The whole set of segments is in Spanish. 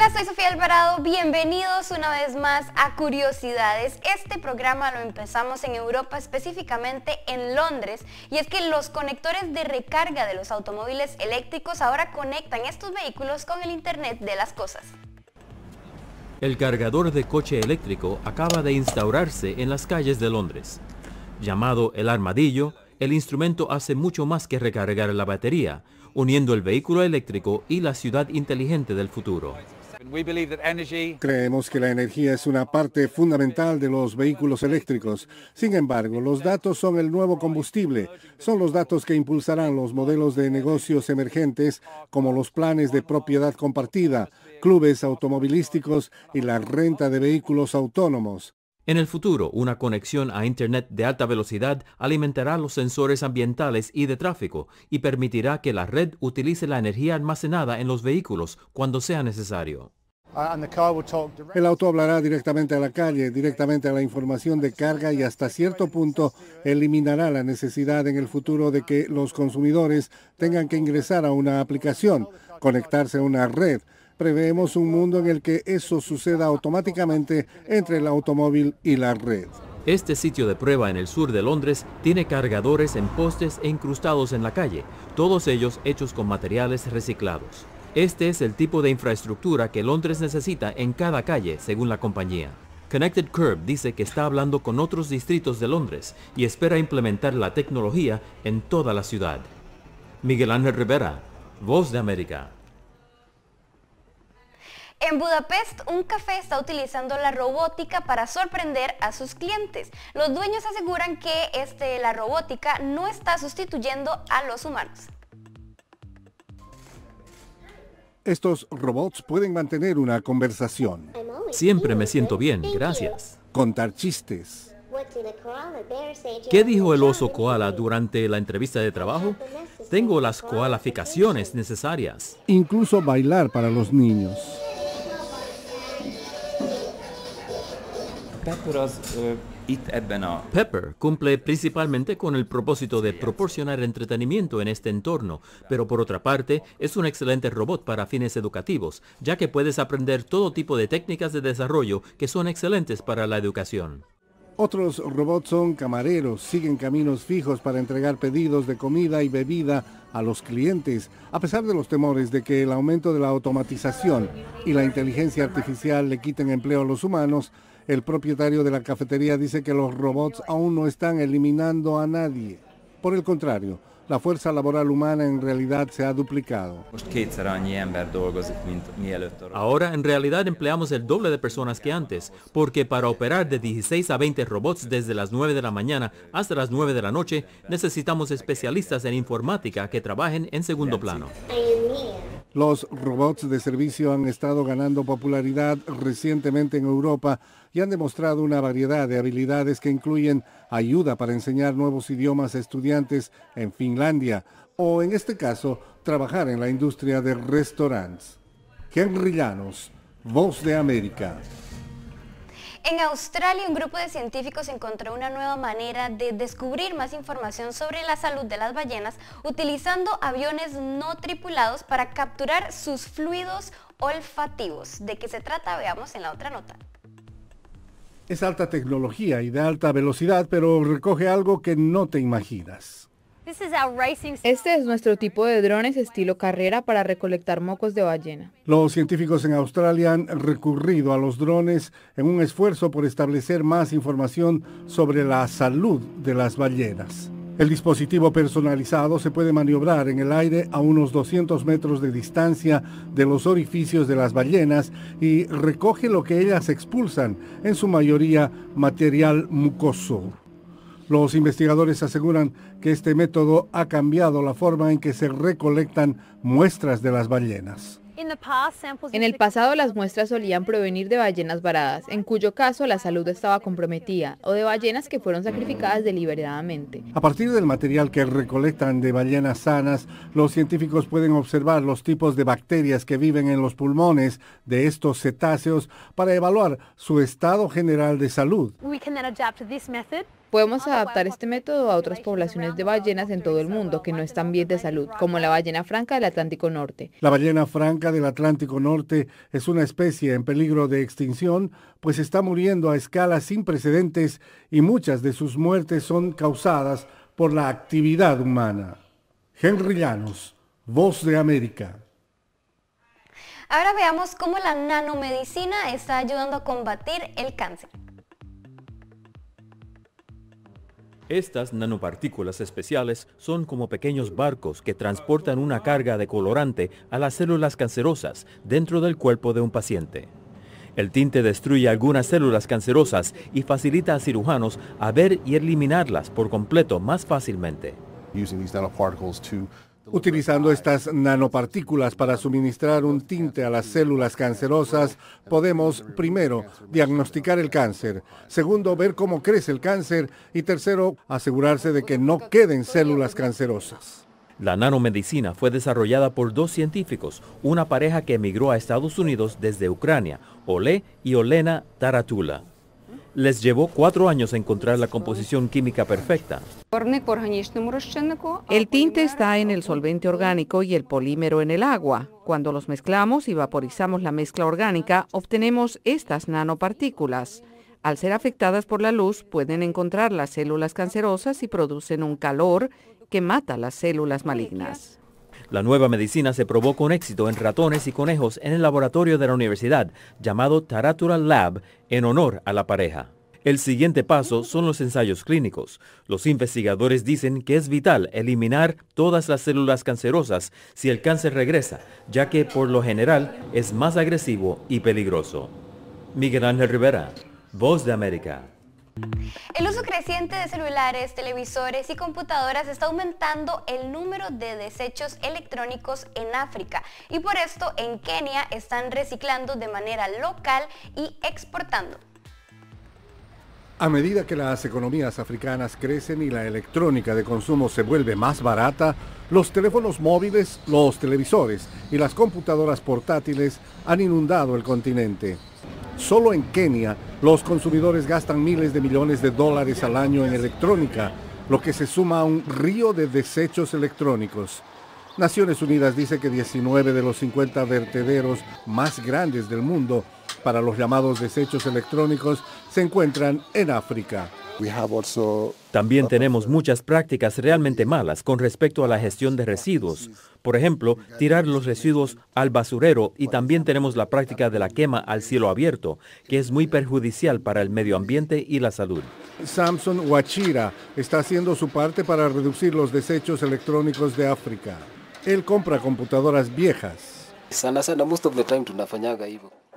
Hola, soy Sofía Alvarado, bienvenidos una vez más a Curiosidades. Este programa lo empezamos en Europa, específicamente en Londres, y es que los conectores de recarga de los automóviles eléctricos ahora conectan estos vehículos con el Internet de las Cosas. El cargador de coche eléctrico acaba de instaurarse en las calles de Londres. Llamado el armadillo, el instrumento hace mucho más que recargar la batería, uniendo el vehículo eléctrico y la ciudad inteligente del futuro. Creemos que la energía es una parte fundamental de los vehículos eléctricos. Sin embargo, los datos son el nuevo combustible. Son los datos que impulsarán los modelos de negocios emergentes como los planes de propiedad compartida, clubes automovilísticos y la renta de vehículos autónomos. En el futuro, una conexión a Internet de alta velocidad alimentará los sensores ambientales y de tráfico y permitirá que la red utilice la energía almacenada en los vehículos cuando sea necesario. Ah, el auto hablará directamente a la calle, directamente a la información de carga y hasta cierto punto eliminará la necesidad en el futuro de que los consumidores tengan que ingresar a una aplicación, conectarse a una red Preveemos un mundo en el que eso suceda automáticamente entre el automóvil y la red. Este sitio de prueba en el sur de Londres tiene cargadores en postes e incrustados en la calle, todos ellos hechos con materiales reciclados. Este es el tipo de infraestructura que Londres necesita en cada calle, según la compañía. Connected Curb dice que está hablando con otros distritos de Londres y espera implementar la tecnología en toda la ciudad. Miguel Ángel Rivera, Voz de América. En Budapest, un café está utilizando la robótica para sorprender a sus clientes. Los dueños aseguran que este, la robótica no está sustituyendo a los humanos. Estos robots pueden mantener una conversación. Siempre me siento bien, gracias. Contar chistes. ¿Qué dijo el oso koala durante la entrevista de trabajo? Tengo las koalaficaciones necesarias. Incluso bailar para los niños. Uh, Pepper cumple principalmente con el propósito de proporcionar entretenimiento en este entorno, pero por otra parte es un excelente robot para fines educativos, ya que puedes aprender todo tipo de técnicas de desarrollo que son excelentes para la educación. Otros robots son camareros, siguen caminos fijos para entregar pedidos de comida y bebida a los clientes, a pesar de los temores de que el aumento de la automatización y la inteligencia artificial le quiten empleo a los humanos, el propietario de la cafetería dice que los robots aún no están eliminando a nadie. Por el contrario, la fuerza laboral humana en realidad se ha duplicado. Ahora en realidad empleamos el doble de personas que antes, porque para operar de 16 a 20 robots desde las 9 de la mañana hasta las 9 de la noche, necesitamos especialistas en informática que trabajen en segundo plano. Los robots de servicio han estado ganando popularidad recientemente en Europa y han demostrado una variedad de habilidades que incluyen ayuda para enseñar nuevos idiomas a estudiantes en Finlandia o, en este caso, trabajar en la industria de restaurantes. Henry Llanos, Voz de América. En Australia, un grupo de científicos encontró una nueva manera de descubrir más información sobre la salud de las ballenas utilizando aviones no tripulados para capturar sus fluidos olfativos. ¿De qué se trata? Veamos en la otra nota. Es alta tecnología y de alta velocidad, pero recoge algo que no te imaginas. Este es nuestro tipo de drones estilo carrera para recolectar mocos de ballena. Los científicos en Australia han recurrido a los drones en un esfuerzo por establecer más información sobre la salud de las ballenas. El dispositivo personalizado se puede maniobrar en el aire a unos 200 metros de distancia de los orificios de las ballenas y recoge lo que ellas expulsan, en su mayoría material mucoso. Los investigadores aseguran que este método ha cambiado la forma en que se recolectan muestras de las ballenas. En el pasado las muestras solían provenir de ballenas varadas, en cuyo caso la salud estaba comprometida, o de ballenas que fueron sacrificadas deliberadamente. A partir del material que recolectan de ballenas sanas, los científicos pueden observar los tipos de bacterias que viven en los pulmones de estos cetáceos para evaluar su estado general de salud. Podemos ah, adaptar este método a otras poblaciones de ballenas en todo el mundo que no están bien de salud, como la ballena franca del Atlántico Norte. La ballena franca del Atlántico Norte es una especie en peligro de extinción, pues está muriendo a escalas sin precedentes y muchas de sus muertes son causadas por la actividad humana. Henry Llanos, Voz de América. Ahora veamos cómo la nanomedicina está ayudando a combatir el cáncer. Estas nanopartículas especiales son como pequeños barcos que transportan una carga de colorante a las células cancerosas dentro del cuerpo de un paciente. El tinte destruye algunas células cancerosas y facilita a cirujanos a ver y eliminarlas por completo más fácilmente. Utilizando estas nanopartículas para suministrar un tinte a las células cancerosas, podemos, primero, diagnosticar el cáncer, segundo, ver cómo crece el cáncer y tercero, asegurarse de que no queden células cancerosas. La nanomedicina fue desarrollada por dos científicos, una pareja que emigró a Estados Unidos desde Ucrania, Ole y Olena Taratula. Les llevó cuatro años encontrar la composición química perfecta. El tinte está en el solvente orgánico y el polímero en el agua. Cuando los mezclamos y vaporizamos la mezcla orgánica, obtenemos estas nanopartículas. Al ser afectadas por la luz, pueden encontrar las células cancerosas y producen un calor que mata las células malignas. La nueva medicina se probó con éxito en ratones y conejos en el laboratorio de la universidad llamado Taratura Lab en honor a la pareja. El siguiente paso son los ensayos clínicos. Los investigadores dicen que es vital eliminar todas las células cancerosas si el cáncer regresa, ya que por lo general es más agresivo y peligroso. Miguel Ángel Rivera, Voz de América. El uso creciente de celulares, televisores y computadoras está aumentando el número de desechos electrónicos en África y por esto en Kenia están reciclando de manera local y exportando. A medida que las economías africanas crecen y la electrónica de consumo se vuelve más barata, los teléfonos móviles, los televisores y las computadoras portátiles han inundado el continente. Solo en Kenia, los consumidores gastan miles de millones de dólares al año en electrónica, lo que se suma a un río de desechos electrónicos. Naciones Unidas dice que 19 de los 50 vertederos más grandes del mundo para los llamados desechos electrónicos se encuentran en África. También tenemos muchas prácticas realmente malas con respecto a la gestión de residuos. Por ejemplo, tirar los residuos al basurero y también tenemos la práctica de la quema al cielo abierto, que es muy perjudicial para el medio ambiente y la salud. Samson Wachira está haciendo su parte para reducir los desechos electrónicos de África. Él compra computadoras viejas.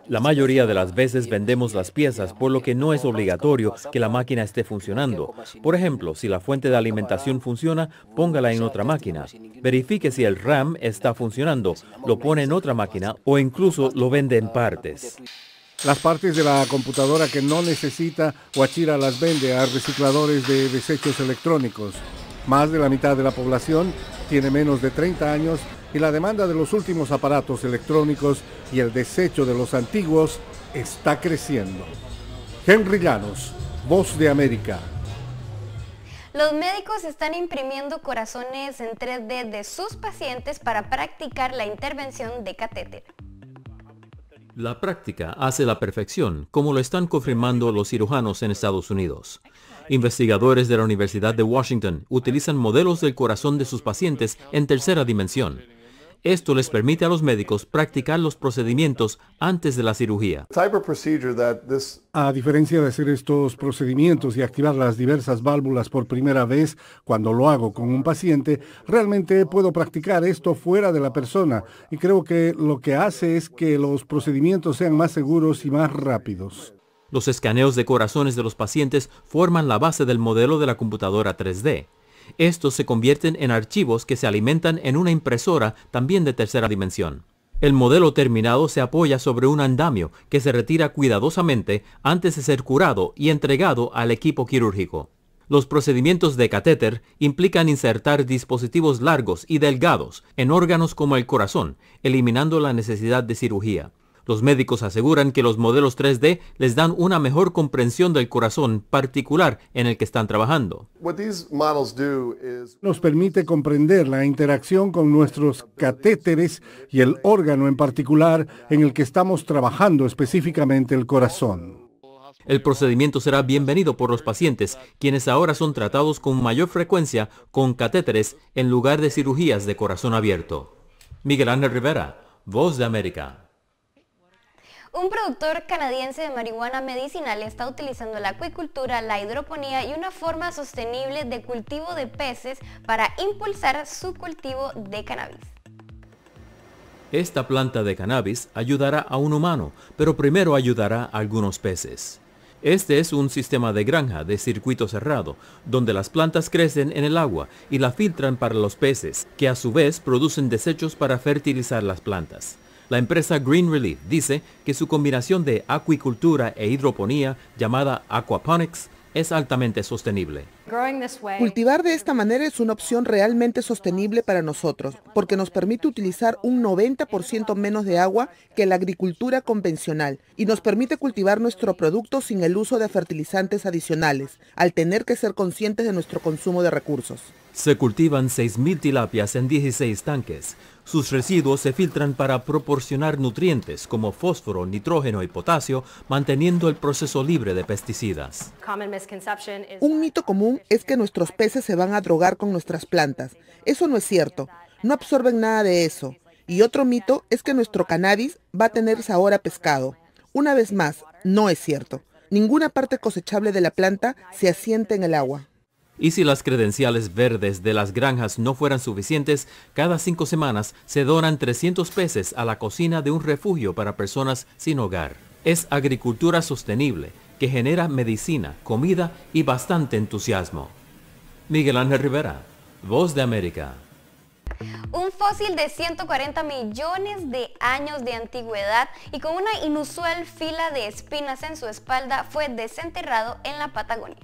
La mayoría de las veces vendemos las piezas, por lo que no es obligatorio que la máquina esté funcionando. Por ejemplo, si la fuente de alimentación funciona, póngala en otra máquina. Verifique si el RAM está funcionando, lo pone en otra máquina o incluso lo vende en partes. Las partes de la computadora que no necesita, Huachira las vende a recicladores de desechos electrónicos. Más de la mitad de la población tiene menos de 30 años y la demanda de los últimos aparatos electrónicos y el desecho de los antiguos está creciendo. Henry Llanos, Voz de América. Los médicos están imprimiendo corazones en 3D de sus pacientes para practicar la intervención de catéter. La práctica hace la perfección, como lo están confirmando los cirujanos en Estados Unidos. Investigadores de la Universidad de Washington utilizan modelos del corazón de sus pacientes en tercera dimensión esto les permite a los médicos practicar los procedimientos antes de la cirugía. A diferencia de hacer estos procedimientos y activar las diversas válvulas por primera vez cuando lo hago con un paciente, realmente puedo practicar esto fuera de la persona y creo que lo que hace es que los procedimientos sean más seguros y más rápidos. Los escaneos de corazones de los pacientes forman la base del modelo de la computadora 3D. Estos se convierten en archivos que se alimentan en una impresora también de tercera dimensión. El modelo terminado se apoya sobre un andamio que se retira cuidadosamente antes de ser curado y entregado al equipo quirúrgico. Los procedimientos de catéter implican insertar dispositivos largos y delgados en órganos como el corazón, eliminando la necesidad de cirugía. Los médicos aseguran que los modelos 3D les dan una mejor comprensión del corazón particular en el que están trabajando. Nos permite comprender la interacción con nuestros catéteres y el órgano en particular en el que estamos trabajando, específicamente el corazón. El procedimiento será bienvenido por los pacientes, quienes ahora son tratados con mayor frecuencia con catéteres en lugar de cirugías de corazón abierto. Miguel Ángel Rivera, Voz de América. Un productor canadiense de marihuana medicinal está utilizando la acuicultura, la hidroponía y una forma sostenible de cultivo de peces para impulsar su cultivo de cannabis. Esta planta de cannabis ayudará a un humano, pero primero ayudará a algunos peces. Este es un sistema de granja de circuito cerrado, donde las plantas crecen en el agua y la filtran para los peces, que a su vez producen desechos para fertilizar las plantas. La empresa Green Relief dice que su combinación de acuicultura e hidroponía, llamada aquaponics, es altamente sostenible. Cultivar de esta manera es una opción realmente sostenible para nosotros, porque nos permite utilizar un 90% menos de agua que la agricultura convencional y nos permite cultivar nuestro producto sin el uso de fertilizantes adicionales, al tener que ser conscientes de nuestro consumo de recursos. Se cultivan 6.000 tilapias en 16 tanques. Sus residuos se filtran para proporcionar nutrientes como fósforo, nitrógeno y potasio, manteniendo el proceso libre de pesticidas. Un mito común es que nuestros peces se van a drogar con nuestras plantas. Eso no es cierto. No absorben nada de eso. Y otro mito es que nuestro cannabis va a tener sabor a pescado. Una vez más, no es cierto. Ninguna parte cosechable de la planta se asienta en el agua. Y si las credenciales verdes de las granjas no fueran suficientes, cada cinco semanas se donan 300 peces a la cocina de un refugio para personas sin hogar. Es agricultura sostenible que genera medicina, comida y bastante entusiasmo. Miguel Ángel Rivera, Voz de América. Un fósil de 140 millones de años de antigüedad y con una inusual fila de espinas en su espalda fue desenterrado en la Patagonia.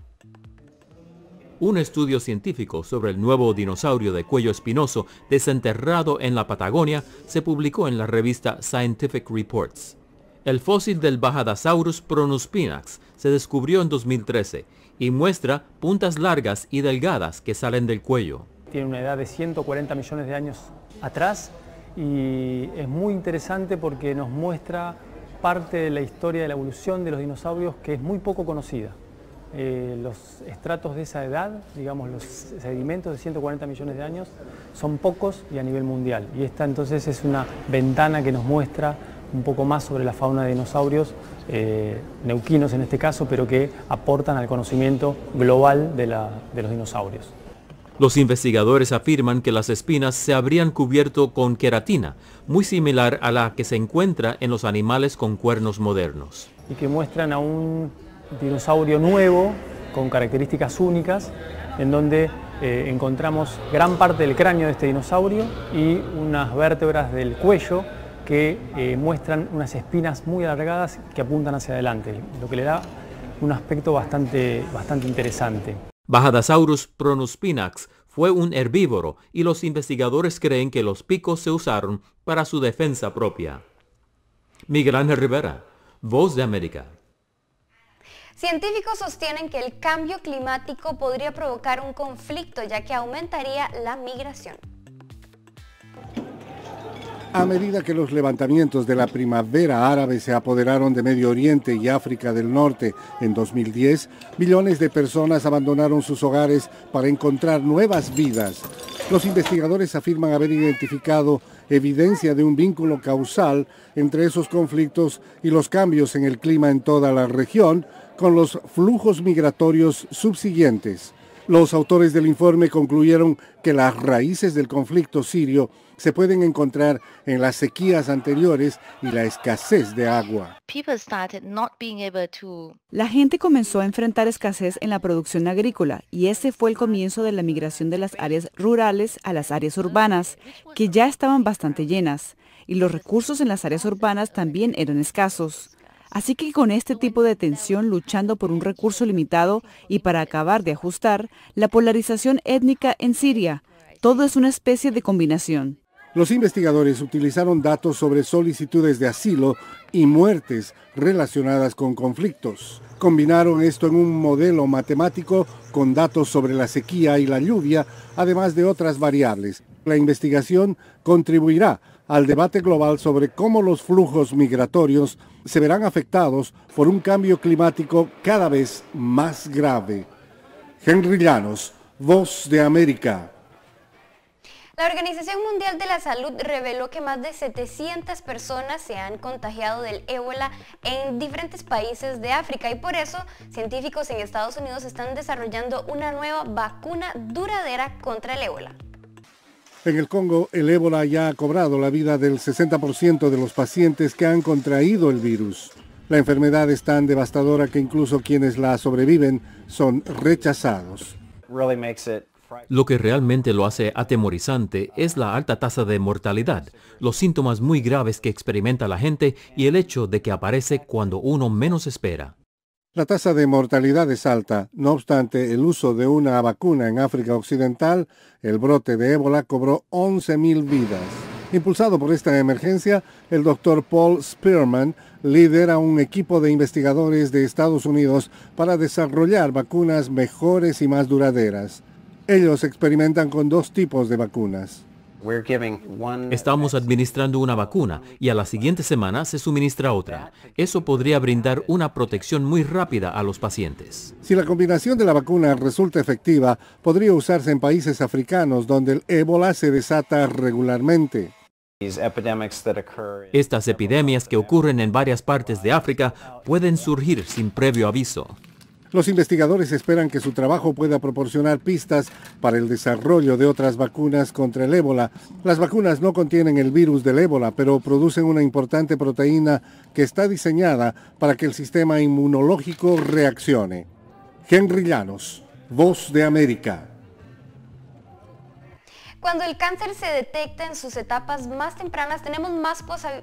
Un estudio científico sobre el nuevo dinosaurio de cuello espinoso desenterrado en la Patagonia se publicó en la revista Scientific Reports. El fósil del Bajadasaurus pronuspinax se descubrió en 2013 y muestra puntas largas y delgadas que salen del cuello. Tiene una edad de 140 millones de años atrás y es muy interesante porque nos muestra parte de la historia de la evolución de los dinosaurios que es muy poco conocida. Eh, los estratos de esa edad, digamos los sedimentos de 140 millones de años, son pocos y a nivel mundial. Y esta entonces es una ventana que nos muestra un poco más sobre la fauna de dinosaurios, eh, neuquinos en este caso, pero que aportan al conocimiento global de, de los dinosaurios. Los investigadores afirman que las espinas se habrían cubierto con queratina, muy similar a la que se encuentra en los animales con cuernos modernos. Y que muestran a un dinosaurio nuevo con características únicas, en donde eh, encontramos gran parte del cráneo de este dinosaurio y unas vértebras del cuello que eh, muestran unas espinas muy alargadas que apuntan hacia adelante, lo que le da un aspecto bastante, bastante interesante. Bajadasaurus pronospinax fue un herbívoro y los investigadores creen que los picos se usaron para su defensa propia. Miguel Ángel Rivera, Voz de América. Científicos sostienen que el cambio climático podría provocar un conflicto ya que aumentaría la migración. A medida que los levantamientos de la primavera árabe se apoderaron de Medio Oriente y África del Norte en 2010, millones de personas abandonaron sus hogares para encontrar nuevas vidas. Los investigadores afirman haber identificado evidencia de un vínculo causal entre esos conflictos y los cambios en el clima en toda la región, con los flujos migratorios subsiguientes. Los autores del informe concluyeron que las raíces del conflicto sirio se pueden encontrar en las sequías anteriores y la escasez de agua. La gente comenzó a enfrentar escasez en la producción agrícola y ese fue el comienzo de la migración de las áreas rurales a las áreas urbanas, que ya estaban bastante llenas, y los recursos en las áreas urbanas también eran escasos. Así que con este tipo de tensión luchando por un recurso limitado y para acabar de ajustar la polarización étnica en Siria, todo es una especie de combinación. Los investigadores utilizaron datos sobre solicitudes de asilo y muertes relacionadas con conflictos. Combinaron esto en un modelo matemático con datos sobre la sequía y la lluvia, además de otras variables. La investigación contribuirá al debate global sobre cómo los flujos migratorios se verán afectados por un cambio climático cada vez más grave. Henry Llanos, Voz de América. La Organización Mundial de la Salud reveló que más de 700 personas se han contagiado del ébola en diferentes países de África y por eso científicos en Estados Unidos están desarrollando una nueva vacuna duradera contra el ébola. En el Congo, el ébola ya ha cobrado la vida del 60% de los pacientes que han contraído el virus. La enfermedad es tan devastadora que incluso quienes la sobreviven son rechazados. Lo que realmente lo hace atemorizante es la alta tasa de mortalidad, los síntomas muy graves que experimenta la gente y el hecho de que aparece cuando uno menos espera. La tasa de mortalidad es alta. No obstante, el uso de una vacuna en África Occidental, el brote de ébola cobró 11.000 vidas. Impulsado por esta emergencia, el doctor Paul Spearman lidera un equipo de investigadores de Estados Unidos para desarrollar vacunas mejores y más duraderas. Ellos experimentan con dos tipos de vacunas. Estamos administrando una vacuna y a la siguiente semana se suministra otra. Eso podría brindar una protección muy rápida a los pacientes. Si la combinación de la vacuna resulta efectiva, podría usarse en países africanos donde el ébola se desata regularmente. Estas epidemias que ocurren en varias partes de África pueden surgir sin previo aviso. Los investigadores esperan que su trabajo pueda proporcionar pistas para el desarrollo de otras vacunas contra el ébola. Las vacunas no contienen el virus del ébola, pero producen una importante proteína que está diseñada para que el sistema inmunológico reaccione. Henry Llanos, Voz de América. Cuando el cáncer se detecta en sus etapas más tempranas, tenemos más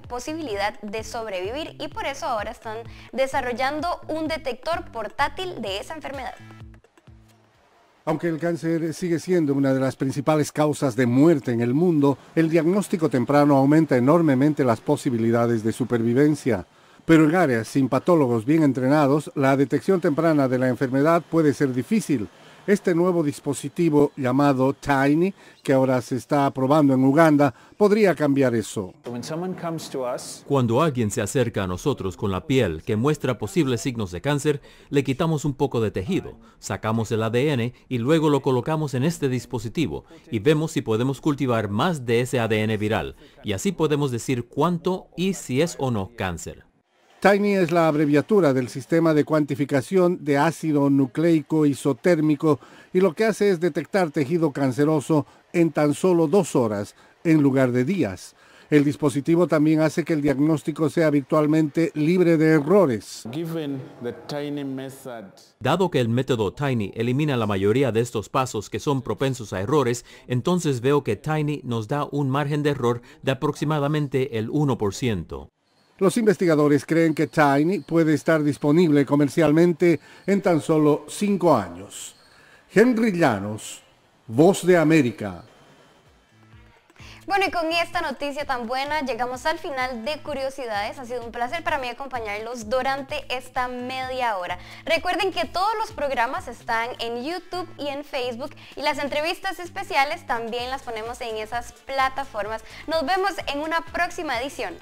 posibilidad de sobrevivir y por eso ahora están desarrollando un detector portátil de esa enfermedad. Aunque el cáncer sigue siendo una de las principales causas de muerte en el mundo, el diagnóstico temprano aumenta enormemente las posibilidades de supervivencia. Pero en áreas sin patólogos bien entrenados, la detección temprana de la enfermedad puede ser difícil este nuevo dispositivo llamado Tiny, que ahora se está aprobando en Uganda, podría cambiar eso. Cuando alguien se acerca a nosotros con la piel que muestra posibles signos de cáncer, le quitamos un poco de tejido, sacamos el ADN y luego lo colocamos en este dispositivo y vemos si podemos cultivar más de ese ADN viral y así podemos decir cuánto y si es o no cáncer. Tiny es la abreviatura del sistema de cuantificación de ácido nucleico isotérmico y lo que hace es detectar tejido canceroso en tan solo dos horas en lugar de días. El dispositivo también hace que el diagnóstico sea habitualmente libre de errores. Dado que el método Tiny elimina la mayoría de estos pasos que son propensos a errores, entonces veo que Tiny nos da un margen de error de aproximadamente el 1%. Los investigadores creen que Tiny puede estar disponible comercialmente en tan solo cinco años. Henry Llanos, Voz de América. Bueno, y con esta noticia tan buena llegamos al final de Curiosidades. Ha sido un placer para mí acompañarlos durante esta media hora. Recuerden que todos los programas están en YouTube y en Facebook y las entrevistas especiales también las ponemos en esas plataformas. Nos vemos en una próxima edición.